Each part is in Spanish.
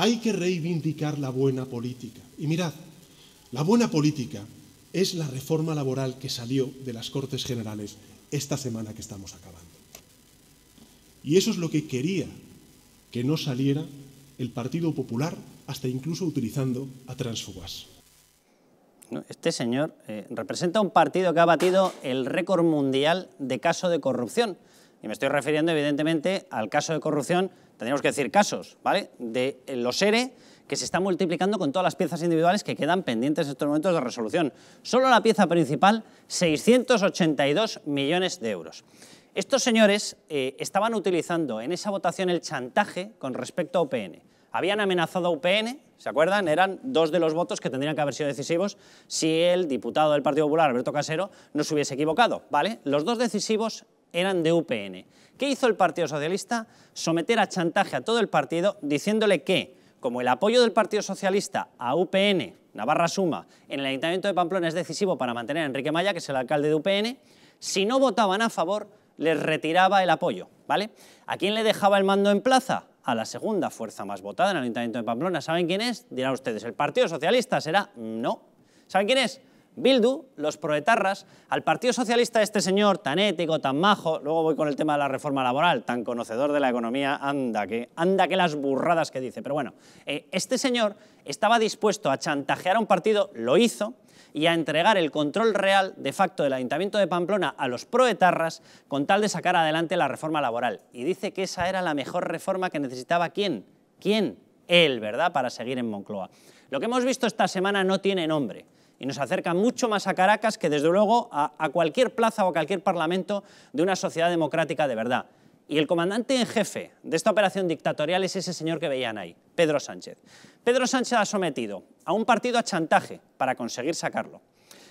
Hay que reivindicar la buena política. Y mirad, la buena política es la reforma laboral que salió de las Cortes Generales esta semana que estamos acabando. Y eso es lo que quería que no saliera el Partido Popular, hasta incluso utilizando a transfugas. Este señor eh, representa un partido que ha batido el récord mundial de caso de corrupción. Y me estoy refiriendo, evidentemente, al caso de corrupción tendríamos que decir casos, ¿vale? De eh, los ERE e que se están multiplicando con todas las piezas individuales que quedan pendientes en estos momentos de resolución. Solo la pieza principal, 682 millones de euros. Estos señores eh, estaban utilizando en esa votación el chantaje con respecto a UPN. Habían amenazado a UPN, ¿se acuerdan? Eran dos de los votos que tendrían que haber sido decisivos si el diputado del Partido Popular, Alberto Casero, no se hubiese equivocado, ¿vale? Los dos decisivos eran de UPN. ¿Qué hizo el Partido Socialista? Someter a chantaje a todo el partido diciéndole que, como el apoyo del Partido Socialista a UPN, Navarra Suma, en el Ayuntamiento de Pamplona es decisivo para mantener a Enrique Maya, que es el alcalde de UPN, si no votaban a favor, les retiraba el apoyo, ¿vale? ¿A quién le dejaba el mando en plaza? A la segunda fuerza más votada en el Ayuntamiento de Pamplona. ¿Saben quién es? Dirán ustedes, ¿el Partido Socialista será? No. ¿Saben quién es? Bildu, los proetarras, al Partido Socialista este señor tan ético, tan majo, luego voy con el tema de la reforma laboral, tan conocedor de la economía, anda que, anda que las burradas que dice. Pero bueno, eh, este señor estaba dispuesto a chantajear a un partido, lo hizo, y a entregar el control real de facto del Ayuntamiento de Pamplona a los proetarras con tal de sacar adelante la reforma laboral. Y dice que esa era la mejor reforma que necesitaba quién. ¿Quién? Él, ¿verdad? Para seguir en Moncloa. Lo que hemos visto esta semana no tiene nombre y nos acerca mucho más a Caracas que desde luego a, cualquier plaza o a cualquier parlamento de una sociedad democrática de verdad. Y el comandante en jefe de esta operación dictatorial es ese señor que veían ahí, Pedro Sánchez. Pedro Sánchez ha sometido a un partido a chantaje para conseguir sacarlo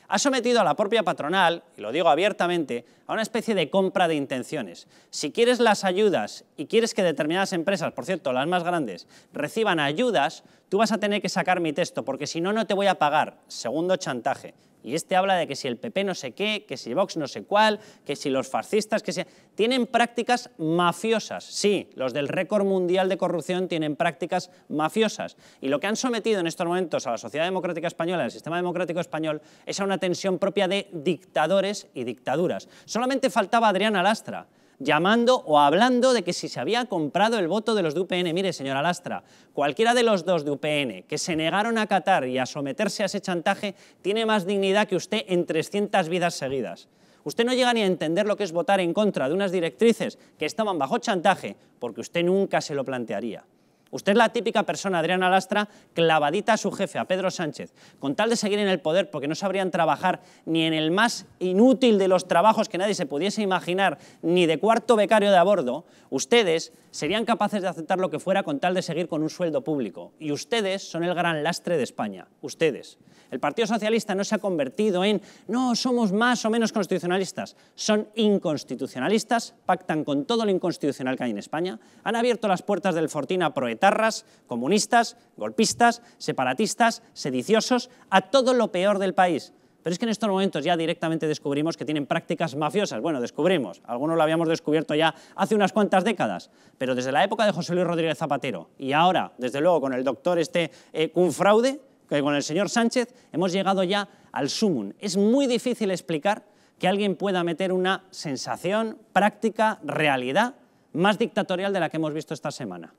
ha sometido a la propia patronal, y lo digo abiertamente, a una especie de compra de intenciones. Si quieres las ayudas y quieres que determinadas empresas, por cierto, las más grandes, reciban ayudas, tú vas a tener que sacar mi texto, porque si no, no te voy a pagar. Segundo chantaje. Y este habla de que si el PP no sé qué, que si Vox no sé cuál, que si los fascistas, que si... Tienen prácticas mafiosas, sí, los del récord mundial de corrupción tienen prácticas mafiosas. Y lo que han sometido en estos momentos a la sociedad democrática española, al sistema democrático español, es a una tensión propia de dictadores y dictaduras. Solamente faltaba Adriana Lastra, llamando o hablando de que si se había comprado el voto de los de UPN. Mire, señora Lastra, cualquiera de los dos de UPN que se negaron a acatar y a someterse a ese chantaje tiene más dignidad que usted en 300 vidas seguidas. Usted no llega ni a entender lo que es votar en contra de unas directrices que estaban bajo chantaje porque usted nunca se lo plantearía. Usted es la típica persona, Adriana Lastra, clavadita a su jefe, a Pedro Sánchez, con tal de seguir en el poder porque no sabrían trabajar ni en el más inútil de los trabajos que nadie se pudiese imaginar, ni de cuarto becario de a bordo, ustedes serían capaces de aceptar lo que fuera con tal de seguir con un sueldo público. Y ustedes son el gran lastre de España, ustedes. El Partido Socialista no se ha convertido en, no, somos más o menos constitucionalistas, son inconstitucionalistas, pactan con todo lo inconstitucional que hay en España, han abierto las puertas del Fortín a Proet etarras, comunistas, golpistas, separatistas, sediciosos, a todo lo peor del país. Pero es que en estos momentos ya directamente descubrimos que tienen prácticas mafiosas. Bueno, descubrimos, algunos lo habíamos descubierto ya hace unas cuantas décadas, pero desde la época de José Luis Rodríguez Zapatero y ahora, desde luego, con el doctor este eh, Cunfraude, que con el señor Sánchez, hemos llegado ya al sumum. Es muy difícil explicar que alguien pueda meter una sensación, práctica, realidad más dictatorial de la que hemos visto esta semana.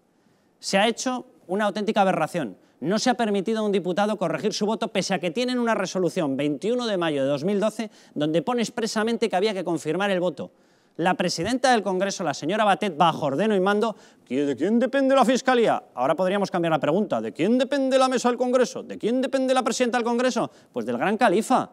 Se ha hecho una auténtica aberración. No se ha permitido a un diputado corregir su voto pese a que tienen una resolución 21 de mayo de 2012 donde pone expresamente que había que confirmar el voto. La presidenta del Congreso, la señora Batet, bajo ordeno y mando, ¿de quién depende la Fiscalía? Ahora podríamos cambiar la pregunta, ¿de quién depende la mesa del Congreso? ¿De quién depende la presidenta del Congreso? Pues del gran califa.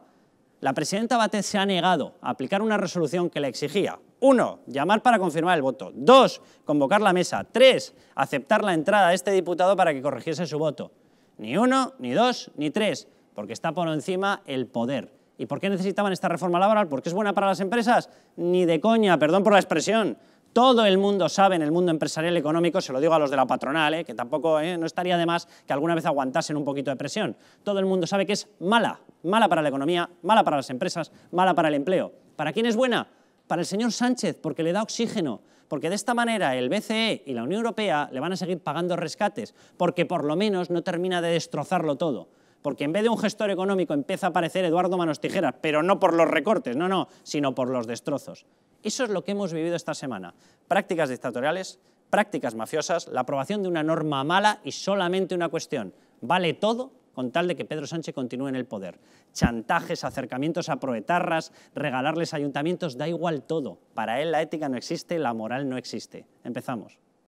La presidenta Batet se ha negado a aplicar una resolución que le exigía, uno, llamar para confirmar el voto. Dos, convocar la mesa. Tres, aceptar la entrada de este diputado para que corrigiese su voto. Ni uno, ni dos, ni tres, porque está por encima el poder. ¿Y por qué necesitaban esta reforma laboral? ¿Porque es buena para las empresas? Ni de coña, perdón por la expresión. Todo el mundo sabe en el mundo empresarial económico, se lo digo a los de la patronal, eh, que tampoco eh, no estaría de más que alguna vez aguantasen un poquito de presión. Todo el mundo sabe que es mala, mala para la economía, mala para las empresas, mala para el empleo. ¿Para quién es buena? para el señor Sánchez, porque le da oxígeno, porque de esta manera el BCE y la Unión Europea le van a seguir pagando rescates, porque por lo menos no termina de destrozarlo todo. Porque en vez de un gestor económico empieza a aparecer Eduardo Manos Tijeras, pero no por los recortes, no, no, sino por los destrozos. Eso es lo que hemos vivido esta semana. Prácticas dictatoriales, prácticas mafiosas, la aprobación de una norma mala y solamente una cuestión. ¿Vale todo con tal de que Pedro Sánchez continúe en el poder. Chantajes, acercamientos a proetarras, regalarles ayuntamientos, da igual todo. Para él la ética no existe, la moral no existe. Empezamos.